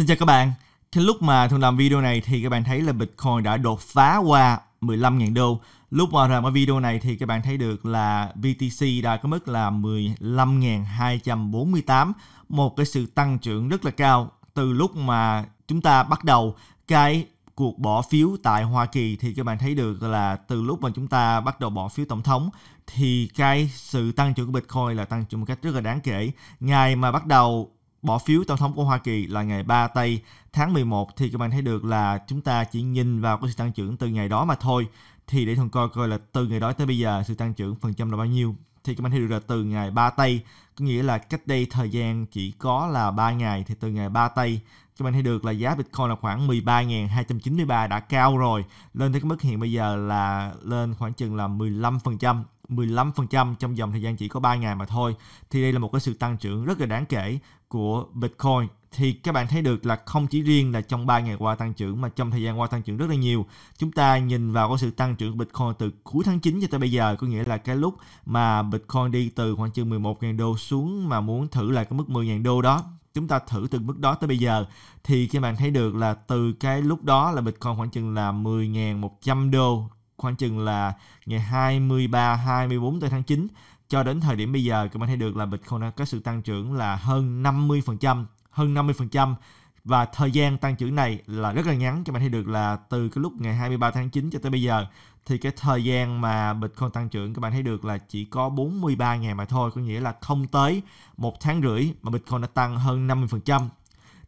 Xin chào các bạn. Thì lúc mà thường làm video này thì các bạn thấy là Bitcoin đã đột phá qua 15.000 đô. Lúc mà làm cái video này thì các bạn thấy được là BTC đã có mức là 15.248, một cái sự tăng trưởng rất là cao từ lúc mà chúng ta bắt đầu cái cuộc bỏ phiếu tại Hoa Kỳ thì các bạn thấy được là từ lúc mà chúng ta bắt đầu bỏ phiếu tổng thống thì cái sự tăng trưởng của Bitcoin là tăng trưởng một cách rất là đáng kể. Ngày mà bắt đầu bỏ phiếu tổng thống của Hoa Kỳ là ngày 3 Tây tháng 11 thì các bạn thấy được là chúng ta chỉ nhìn vào cái sự tăng trưởng từ ngày đó mà thôi. Thì để thằng coi coi là từ ngày đó tới bây giờ sự tăng trưởng phần trăm là bao nhiêu. Thì các bạn thấy được là từ ngày 3 Tây có nghĩa là cách đây thời gian chỉ có là 3 ngày thì từ ngày 3 Tây các bạn thấy được là giá Bitcoin là khoảng 13.293 đã cao rồi lên tới cái mức hiện bây giờ là lên khoảng chừng là 15% 15% trong vòng thời gian chỉ có 3 ngày mà thôi. Thì đây là một cái sự tăng trưởng rất là đáng kể của Bitcoin thì các bạn thấy được là không chỉ riêng là trong 3 ngày qua tăng trưởng mà trong thời gian qua tăng trưởng rất là nhiều. Chúng ta nhìn vào cái sự tăng trưởng của Bitcoin từ cuối tháng 9 cho tới bây giờ có nghĩa là cái lúc mà Bitcoin đi từ khoảng chừng 11.000 đô xuống mà muốn thử lại cái mức 10.000 đô đó chúng ta thử từ mức đó tới bây giờ thì các bạn thấy được là từ cái lúc đó là Bitcoin khoảng chừng là 10.100 đô khoảng chừng là ngày 23 24 tới tháng 9 cho đến thời điểm bây giờ các bạn thấy được là Bitcoin đã có sự tăng trưởng là hơn 50%, hơn 50% và thời gian tăng trưởng này là rất là ngắn các bạn thấy được là từ cái lúc ngày 23 tháng 9 cho tới bây giờ thì cái thời gian mà Bitcoin tăng trưởng các bạn thấy được là chỉ có 43 ngày mà thôi có nghĩa là không tới một tháng rưỡi mà Bitcoin đã tăng hơn 50%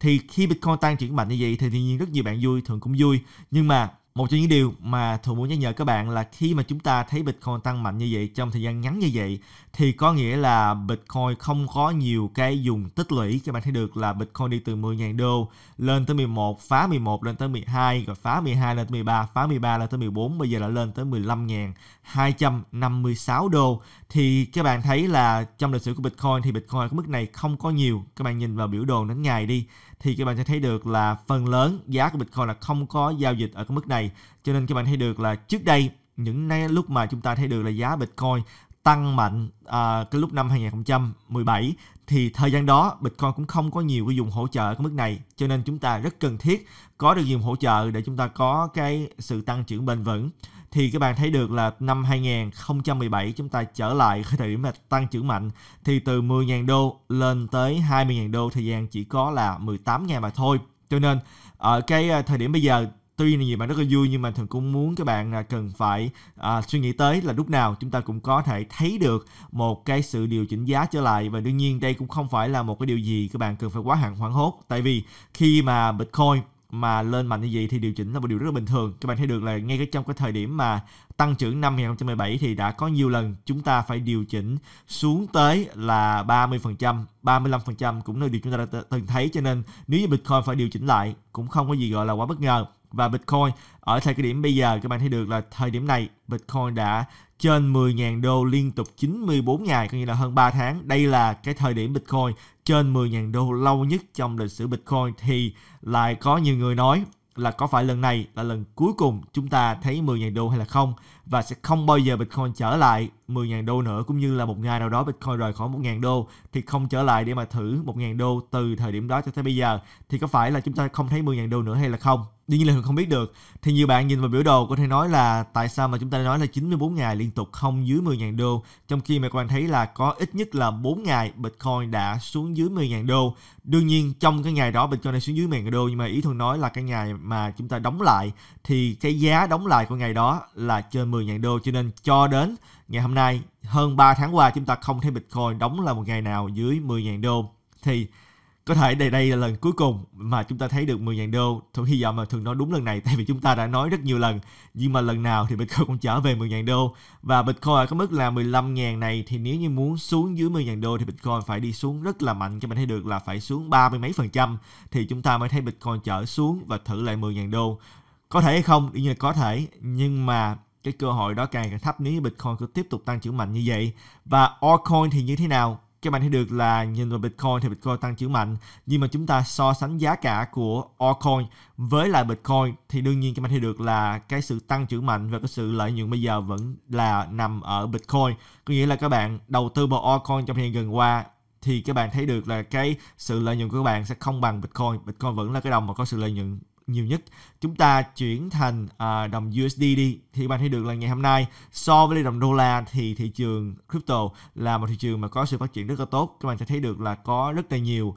thì khi Bitcoin tăng trưởng mạnh như vậy thì tự nhiên rất nhiều bạn vui thường cũng vui nhưng mà một trong những điều mà thường muốn nhắc nhở các bạn là khi mà chúng ta thấy Bitcoin tăng mạnh như vậy trong thời gian ngắn như vậy thì có nghĩa là Bitcoin không có nhiều cái dùng tích lũy các bạn thấy được là Bitcoin đi từ 10.000 đô lên tới 11 phá 11 lên tới 12 rồi phá 12 lên tới 13 phá 13 lên tới 14 bây giờ là lên tới 15.256 đô thì các bạn thấy là trong lịch sử của Bitcoin thì Bitcoin ở mức này không có nhiều các bạn nhìn vào biểu đồ đến ngày đi thì các bạn sẽ thấy được là phần lớn giá của Bitcoin là không có giao dịch ở cái mức này. Cho nên các bạn thấy được là trước đây những nay lúc mà chúng ta thấy được là giá Bitcoin tăng mạnh à, cái lúc năm 2017 thì thời gian đó Bitcoin cũng không có nhiều cái dùng hỗ trợ ở cái mức này cho nên chúng ta rất cần thiết có được dùng hỗ trợ để chúng ta có cái sự tăng trưởng bền vững thì các bạn thấy được là năm 2017 chúng ta trở lại cái thời điểm mà tăng trưởng mạnh thì từ 10.000 đô lên tới 20.000 đô thời gian chỉ có là 18 ngày mà thôi. Cho nên ở cái à, thời điểm bây giờ tuy là gì mà rất là vui nhưng mà thường cũng muốn các bạn à, cần phải à, suy nghĩ tới là lúc nào chúng ta cũng có thể thấy được một cái sự điều chỉnh giá trở lại và đương nhiên đây cũng không phải là một cái điều gì các bạn cần phải quá hạn hoảng hốt tại vì khi mà bitcoin mà lên mạnh như vậy thì điều chỉnh là một điều rất là bình thường. Các bạn thấy được là ngay cái trong cái thời điểm mà tăng trưởng năm 2017 thì đã có nhiều lần chúng ta phải điều chỉnh xuống tới là 30%, 35% cũng là điều chúng ta đã từng thấy cho nên nếu như Bitcoin phải điều chỉnh lại cũng không có gì gọi là quá bất ngờ và Bitcoin ở thời cái điểm bây giờ các bạn thấy được là thời điểm này Bitcoin đã trên 10.000 đô liên tục 94 ngày coi như là hơn 3 tháng đây là cái thời điểm Bitcoin trên 10.000 đô lâu nhất trong lịch sử Bitcoin thì lại có nhiều người nói là có phải lần này là lần cuối cùng chúng ta thấy 10.000 đô hay là không và sẽ không bao giờ Bitcoin trở lại 10.000 đô nữa cũng như là một ngày nào đó Bitcoin rời khỏi 1.000 đô thì không trở lại để mà thử 1.000 đô từ thời điểm đó cho tới bây giờ thì có phải là chúng ta không thấy 10.000 đô nữa hay là không? Đương nhiên là không biết được. Thì nhiều bạn nhìn vào biểu đồ có thể nói là tại sao mà chúng ta nói là 94 ngày liên tục không dưới 10.000 đô trong khi mà các bạn thấy là có ít nhất là 4 ngày Bitcoin đã xuống dưới 10.000 đô. Đương nhiên trong cái ngày đó Bitcoin đã xuống dưới 10.000 đô nhưng mà ý thường nói là cái ngày mà chúng ta đóng lại thì cái giá đóng lại của ngày đó là trên 10 10.000 đô cho nên cho đến ngày hôm nay hơn 3 tháng qua chúng ta không thấy Bitcoin đóng là một ngày nào dưới 10.000 đô thì có thể đây đây là lần cuối cùng mà chúng ta thấy được 10.000 đô thôi hy vọng mà thường nói đúng lần này tại vì chúng ta đã nói rất nhiều lần nhưng mà lần nào thì Bitcoin cũng trở về 10.000 đô và Bitcoin ở cái mức là 15.000 này thì nếu như muốn xuống dưới 10.000 đô thì Bitcoin phải đi xuống rất là mạnh cho mình thấy được là phải xuống ba mươi mấy phần trăm thì chúng ta mới thấy Bitcoin trở xuống và thử lại 10.000 đô có thể hay không đương nhiên là có thể nhưng mà cái cơ hội đó càng càng thấp nếu như Bitcoin cứ tiếp tục tăng trưởng mạnh như vậy. Và altcoin thì như thế nào? Các bạn thấy được là nhìn vào Bitcoin thì Bitcoin tăng trưởng mạnh nhưng mà chúng ta so sánh giá cả của altcoin với lại Bitcoin thì đương nhiên các bạn thấy được là cái sự tăng trưởng mạnh và cái sự lợi nhuận bây giờ vẫn là nằm ở Bitcoin. Có nghĩa là các bạn đầu tư vào altcoin trong thời gian gần qua thì các bạn thấy được là cái sự lợi nhuận của các bạn sẽ không bằng Bitcoin. Bitcoin vẫn là cái đồng mà có sự lợi nhuận nhiều nhất. Chúng ta chuyển thành uh, đồng USD đi thì bạn thấy được là ngày hôm nay so với đồng đô la thì thị trường crypto là một thị trường mà có sự phát triển rất là tốt. Các bạn sẽ thấy được là có rất là nhiều uh,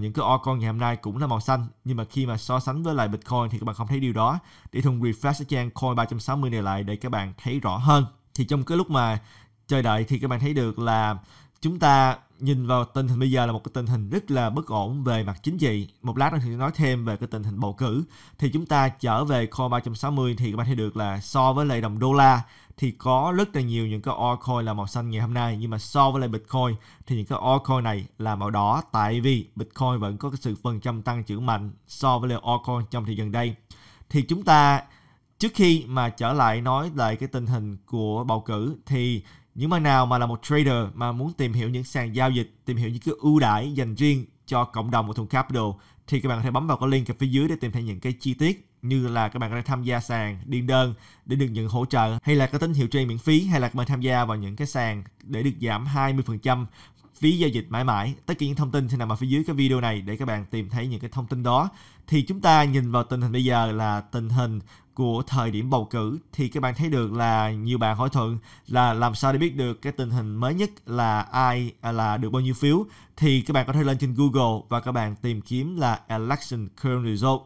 những cái altcoin ngày hôm nay cũng là màu xanh nhưng mà khi mà so sánh với lại Bitcoin thì các bạn không thấy điều đó. Để thùng refresh cái trang coin 360 này lại để các bạn thấy rõ hơn. Thì trong cái lúc mà chờ đợi thì các bạn thấy được là chúng ta nhìn vào tình hình bây giờ là một cái tình hình rất là bất ổn về mặt chính trị. Một lát nữa thì nói thêm về cái tình hình bầu cử. Thì chúng ta trở về coin 360 thì các bạn thấy được là so với lại đồng đô la thì có rất là nhiều những cái altcoin là màu xanh ngày hôm nay nhưng mà so với lại Bitcoin thì những cái altcoin này là màu đỏ tại vì Bitcoin vẫn có cái sự phần trăm tăng trưởng mạnh so với lại altcoin trong thời gần đây. Thì chúng ta trước khi mà trở lại nói lại cái tình hình của bầu cử thì những bạn nào mà là một trader mà muốn tìm hiểu những sàn giao dịch, tìm hiểu những cái ưu đãi dành riêng cho cộng đồng của Thùng Capital thì các bạn có thể bấm vào cái link ở phía dưới để tìm thấy những cái chi tiết như là các bạn có thể tham gia sàn điền đơn để được nhận hỗ trợ hay là có tín hiệu trade miễn phí hay là các bạn tham gia vào những cái sàn để được giảm 20% phí giao dịch mãi mãi. Tất cả những thông tin sẽ nằm ở phía dưới cái video này để các bạn tìm thấy những cái thông tin đó. Thì chúng ta nhìn vào tình hình bây giờ là tình hình của thời điểm bầu cử thì các bạn thấy được là nhiều bạn hỏi thuận là làm sao để biết được cái tình hình mới nhất là ai à, là được bao nhiêu phiếu thì các bạn có thể lên trên Google và các bạn tìm kiếm là election current result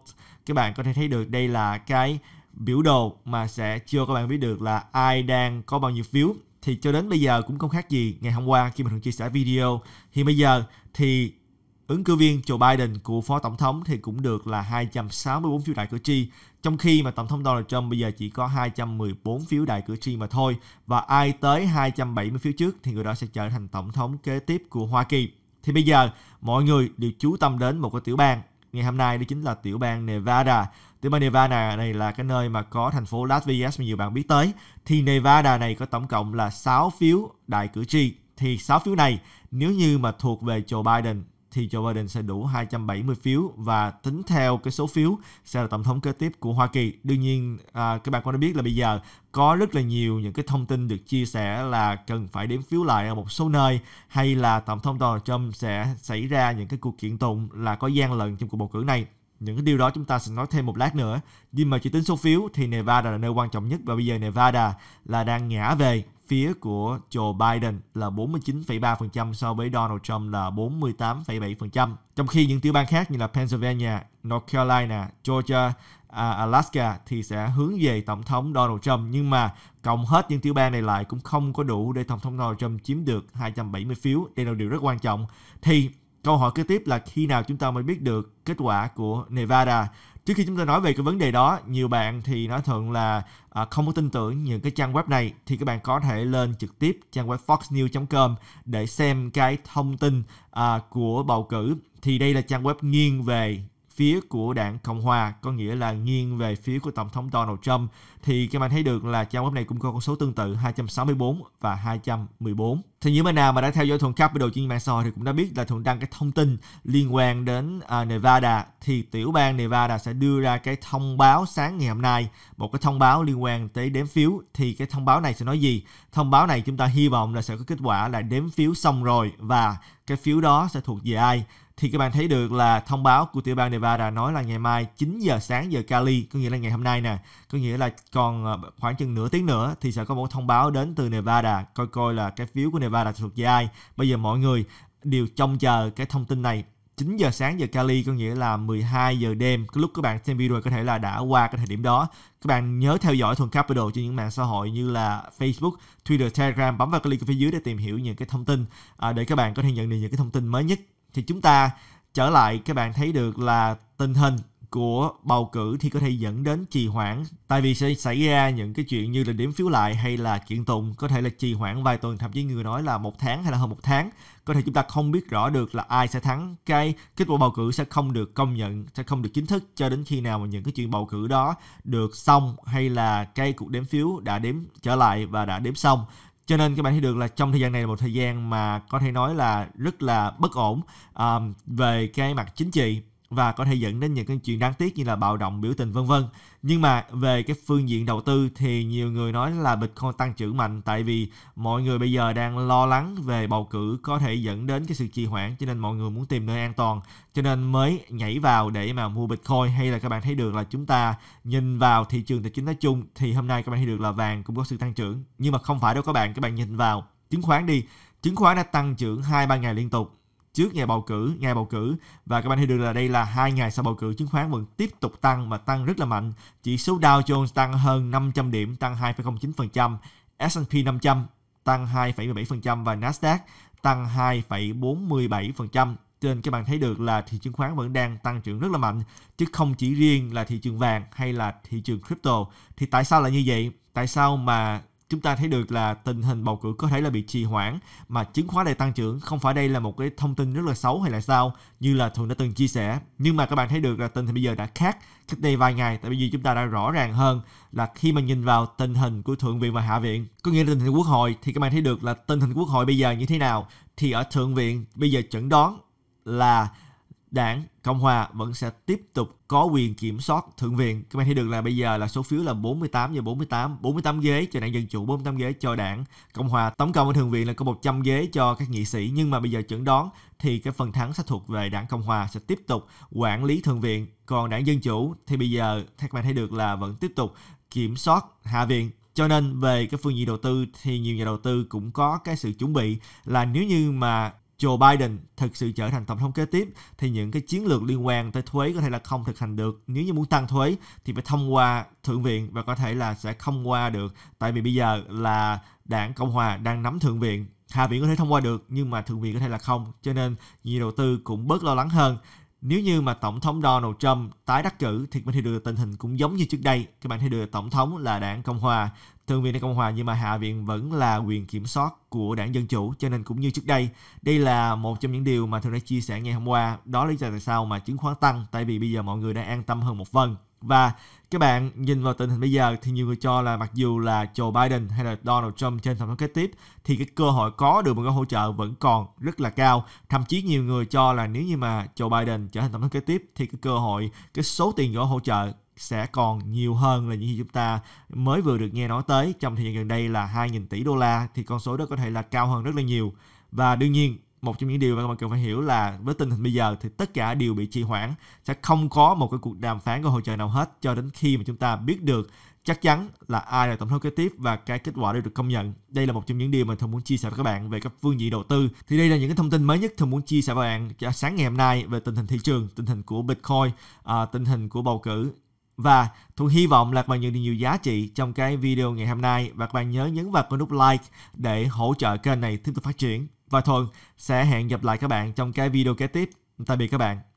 các bạn có thể thấy được đây là cái biểu đồ mà sẽ cho các bạn biết được là ai đang có bao nhiêu phiếu thì cho đến bây giờ cũng không khác gì ngày hôm qua khi mình thường chia sẻ video thì bây giờ thì ứng cử viên Joe Biden của phó tổng thống thì cũng được là 264 phiếu đại cử tri, trong khi mà tổng thống Donald Trump bây giờ chỉ có 214 phiếu đại cử tri mà thôi và ai tới 270 phiếu trước thì người đó sẽ trở thành tổng thống kế tiếp của Hoa Kỳ. Thì bây giờ mọi người đều chú tâm đến một cái tiểu bang ngày hôm nay đó chính là tiểu bang Nevada. Tiểu bang Nevada này là cái nơi mà có thành phố Las Vegas mà nhiều bạn biết tới. Thì Nevada này có tổng cộng là 6 phiếu đại cử tri. Thì 6 phiếu này nếu như mà thuộc về Joe Biden thì Joe Biden sẽ đủ 270 phiếu và tính theo cái số phiếu sẽ là tổng thống kế tiếp của Hoa Kỳ. Đương nhiên à, các bạn cũng đã biết là bây giờ có rất là nhiều những cái thông tin được chia sẻ là cần phải đếm phiếu lại ở một số nơi hay là tổng thống Donald Trump sẽ xảy ra những cái cuộc kiện tụng là có gian lận trong cuộc bầu cử này những cái điều đó chúng ta sẽ nói thêm một lát nữa nhưng mà chỉ tính số phiếu thì Nevada là nơi quan trọng nhất và bây giờ Nevada là đang ngã về phía của Joe Biden là 49,3% so với Donald Trump là 48,7%. Trong khi những tiểu bang khác như là Pennsylvania, North Carolina, Georgia, à, Alaska thì sẽ hướng về tổng thống Donald Trump nhưng mà cộng hết những tiểu bang này lại cũng không có đủ để tổng thống Donald Trump chiếm được 270 phiếu, đây là điều rất quan trọng. Thì Câu hỏi kế tiếp là khi nào chúng ta mới biết được kết quả của Nevada? Trước khi chúng ta nói về cái vấn đề đó, nhiều bạn thì nói thường là à, không có tin tưởng những cái trang web này thì các bạn có thể lên trực tiếp trang web foxnews.com để xem cái thông tin à, của bầu cử. Thì đây là trang web nghiêng về phía của đảng Cộng Hòa, có nghĩa là nghiêng về phía của Tổng thống Donald Trump, thì các bạn thấy được là trang web này cũng có con số tương tự 264 và 214. Thì những bạn nào mà đã theo dõi Thuận Capital trên mạng xã hội thì cũng đã biết là Thuận đăng cái thông tin liên quan đến uh, Nevada thì tiểu bang Nevada sẽ đưa ra cái thông báo sáng ngày hôm nay, một cái thông báo liên quan tới đếm phiếu thì cái thông báo này sẽ nói gì? Thông báo này chúng ta hy vọng là sẽ có kết quả là đếm phiếu xong rồi và cái phiếu đó sẽ thuộc về ai? thì các bạn thấy được là thông báo của tiểu bang Nevada nói là ngày mai 9 giờ sáng giờ Cali, có nghĩa là ngày hôm nay nè, có nghĩa là còn ờ, khoảng chừng nửa tiếng nữa thì sẽ có một thông báo đến từ Nevada, coi coi là cái phiếu của Nevada thuộc về ai. Bây giờ mọi người đều trông chờ cái thông tin này 9 giờ sáng giờ Cali có nghĩa là 12 giờ đêm cái lúc các bạn xem video có thể là đã qua cái thời điểm đó các bạn nhớ theo dõi thuần capital trên những mạng xã hội như là Facebook, Twitter, Telegram bấm vào cái link ở phía dưới để tìm hiểu những cái thông tin à, để các bạn có thể nhận được những cái thông tin mới nhất thì chúng ta trở lại các bạn thấy được là tình hình của bầu cử thì có thể dẫn đến trì hoãn tại vì sẽ xảy ra những cái chuyện như là điểm phiếu lại hay là kiện tụng có thể là trì hoãn vài tuần thậm chí người nói là một tháng hay là hơn một tháng có thể chúng ta không biết rõ được là ai sẽ thắng cái kết quả bầu cử sẽ không được công nhận sẽ không được chính thức cho đến khi nào mà những cái chuyện bầu cử đó được xong hay là cái cuộc đếm phiếu đã đếm trở lại và đã đếm xong cho nên các bạn thấy được là trong thời gian này là một thời gian mà có thể nói là rất là bất ổn um, về cái mặt chính trị và có thể dẫn đến những cái chuyện đáng tiếc như là bạo động biểu tình vân vân nhưng mà về cái phương diện đầu tư thì nhiều người nói là bitcoin tăng trưởng mạnh tại vì mọi người bây giờ đang lo lắng về bầu cử có thể dẫn đến cái sự trì hoãn cho nên mọi người muốn tìm nơi an toàn cho nên mới nhảy vào để mà mua bitcoin hay là các bạn thấy được là chúng ta nhìn vào thị trường tài chính nói chung thì hôm nay các bạn thấy được là vàng cũng có sự tăng trưởng nhưng mà không phải đâu các bạn các bạn nhìn vào chứng khoán đi chứng khoán đã tăng trưởng hai ba ngày liên tục trước ngày bầu cử, ngày bầu cử và các bạn thấy được là đây là hai ngày sau bầu cử chứng khoán vẫn tiếp tục tăng mà tăng rất là mạnh. Chỉ số Dow Jones tăng hơn 500 điểm, tăng 2,09%, S&P 500 tăng 2,17% và Nasdaq tăng 2,47%. Trên nên các bạn thấy được là thị trường khoán vẫn đang tăng trưởng rất là mạnh, chứ không chỉ riêng là thị trường vàng hay là thị trường crypto. Thì tại sao lại như vậy? Tại sao mà chúng ta thấy được là tình hình bầu cử có thể là bị trì hoãn mà chứng khoán lại tăng trưởng không phải đây là một cái thông tin rất là xấu hay là sao như là thường đã từng chia sẻ nhưng mà các bạn thấy được là tình hình bây giờ đã khác cách đây vài ngày tại vì chúng ta đã rõ ràng hơn là khi mà nhìn vào tình hình của thượng viện và hạ viện có nghĩa là tình hình quốc hội thì các bạn thấy được là tình hình quốc hội bây giờ như thế nào thì ở thượng viện bây giờ chẩn đoán là đảng Cộng Hòa vẫn sẽ tiếp tục có quyền kiểm soát Thượng viện. Các bạn thấy được là bây giờ là số phiếu là 48 và 48, 48 ghế cho đảng Dân Chủ, 48 ghế cho đảng Cộng Hòa. Tổng cộng ở Thượng viện là có 100 ghế cho các nghị sĩ. Nhưng mà bây giờ chuẩn đoán thì cái phần thắng sẽ thuộc về đảng Cộng Hòa sẽ tiếp tục quản lý Thượng viện. Còn đảng Dân Chủ thì bây giờ các bạn thấy được là vẫn tiếp tục kiểm soát Hạ viện cho nên về cái phương diện đầu tư thì nhiều nhà đầu tư cũng có cái sự chuẩn bị là nếu như mà Joe Biden thực sự trở thành tổng thống kế tiếp thì những cái chiến lược liên quan tới thuế có thể là không thực hành được. Nếu như muốn tăng thuế thì phải thông qua thượng viện và có thể là sẽ không qua được tại vì bây giờ là đảng Cộng hòa đang nắm thượng viện. Hạ viện có thể thông qua được nhưng mà thượng viện có thể là không. Cho nên nhiều đầu tư cũng bớt lo lắng hơn nếu như mà tổng thống Donald Trump tái đắc cử thì mình thấy được tình hình cũng giống như trước đây các bạn thấy được tổng thống là đảng cộng hòa thượng viện đảng cộng hòa nhưng mà hạ viện vẫn là quyền kiểm soát của đảng dân chủ cho nên cũng như trước đây đây là một trong những điều mà thường đã chia sẻ ngày hôm qua đó là lý do tại sao mà chứng khoán tăng tại vì bây giờ mọi người đã an tâm hơn một phần và các bạn nhìn vào tình hình bây giờ thì nhiều người cho là mặc dù là Joe Biden hay là Donald Trump trên tổng thống kế tiếp thì cái cơ hội có được một gói hỗ trợ vẫn còn rất là cao. Thậm chí nhiều người cho là nếu như mà Joe Biden trở thành tổng thống kế tiếp thì cái cơ hội, cái số tiền gói hỗ trợ sẽ còn nhiều hơn là những gì chúng ta mới vừa được nghe nói tới trong thời gian gần đây là 2.000 tỷ đô la thì con số đó có thể là cao hơn rất là nhiều. Và đương nhiên một trong những điều mà mọi người phải hiểu là với tình hình bây giờ thì tất cả đều bị trì hoãn sẽ không có một cái cuộc đàm phán của hội trợ nào hết cho đến khi mà chúng ta biết được chắc chắn là ai là tổng thống kế tiếp và cái kết quả đều được công nhận. Đây là một trong những điều mà Thông muốn chia sẻ với các bạn về các phương diện đầu tư. Thì đây là những cái thông tin mới nhất Thông muốn chia sẻ với bạn cho sáng ngày hôm nay về tình hình thị trường, tình hình của Bitcoin, à, tình hình của bầu cử và Thu hy vọng là các bạn nhận được nhiều giá trị trong cái video ngày hôm nay và các bạn nhớ nhấn vào cái nút like để hỗ trợ kênh này tiếp tục phát triển. Và Thuận sẽ hẹn gặp lại các bạn trong cái video kế tiếp. Tạm biệt các bạn.